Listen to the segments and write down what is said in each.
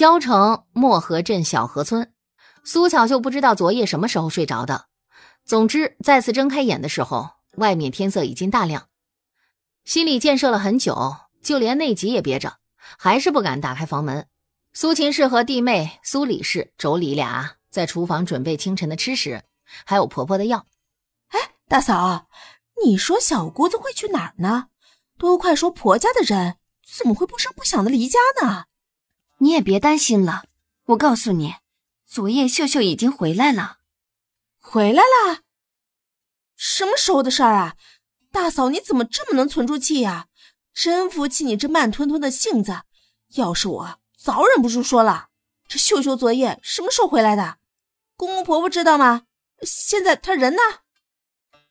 蕉城漠河镇小河村，苏巧就不知道昨夜什么时候睡着的。总之，再次睁开眼的时候，外面天色已经大亮。心里建设了很久，就连内急也憋着，还是不敢打开房门。苏秦氏和弟妹苏李氏妯娌俩在厨房准备清晨的吃食，还有婆婆的药。哎，大嫂，你说小姑子会去哪儿呢？都快说婆家的人，怎么会不声不响的离家呢？你也别担心了，我告诉你，昨夜秀秀已经回来了，回来了，什么时候的事儿啊？大嫂，你怎么这么能存住气呀？真服气你这慢吞吞的性子，要是我早忍不住说了。这秀秀昨夜什么时候回来的？公公婆婆知道吗？现在她人呢？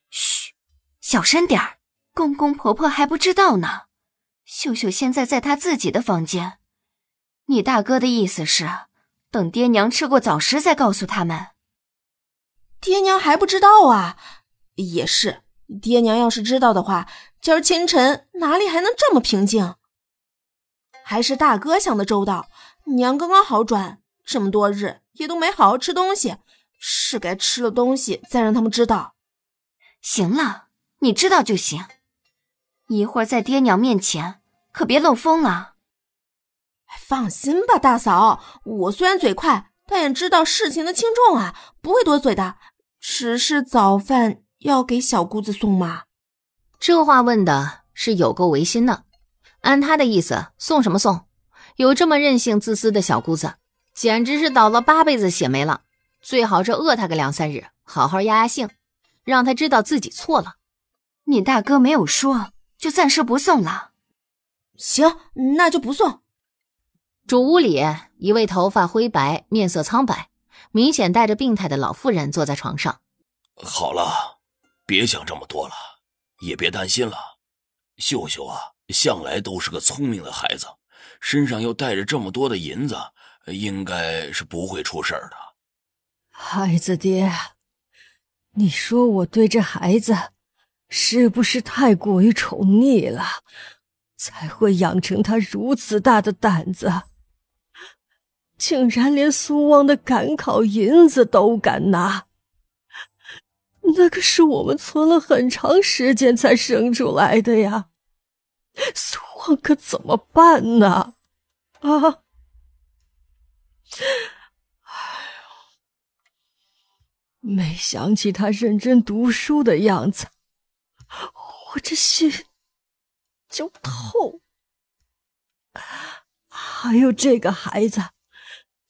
嘘，小声点儿，公公婆婆还不知道呢。秀秀现在在她自己的房间。你大哥的意思是，等爹娘吃过早食再告诉他们。爹娘还不知道啊，也是，爹娘要是知道的话，今儿清晨哪里还能这么平静？还是大哥想的周到，娘刚刚好转这么多日，也都没好好吃东西，是该吃了东西再让他们知道。行了，你知道就行，一会儿在爹娘面前可别漏风了。放心吧，大嫂。我虽然嘴快，但也知道事情的轻重啊，不会多嘴的。只是早饭要给小姑子送嘛。这话问的是有够违心的。按他的意思，送什么送？有这么任性自私的小姑子，简直是倒了八辈子血霉了。最好这饿他个两三日，好好压压性，让他知道自己错了。你大哥没有说，就暂时不送了。行，那就不送。主屋里，一位头发灰白、面色苍白、明显带着病态的老妇人坐在床上。好了，别想这么多了，也别担心了。秀秀啊，向来都是个聪明的孩子，身上又带着这么多的银子，应该是不会出事的。孩子爹，你说我对这孩子，是不是太过于宠溺了，才会养成他如此大的胆子？竟然连苏旺的赶考银子都敢拿，那可是我们存了很长时间才生出来的呀！苏旺可怎么办呢？啊！哎，没想起他认真读书的样子，我这心就痛。还有这个孩子。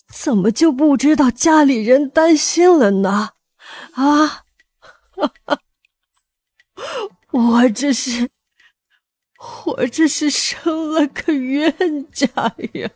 怎么就不知道家里人担心了呢？啊，我这是，我这是生了个冤家呀！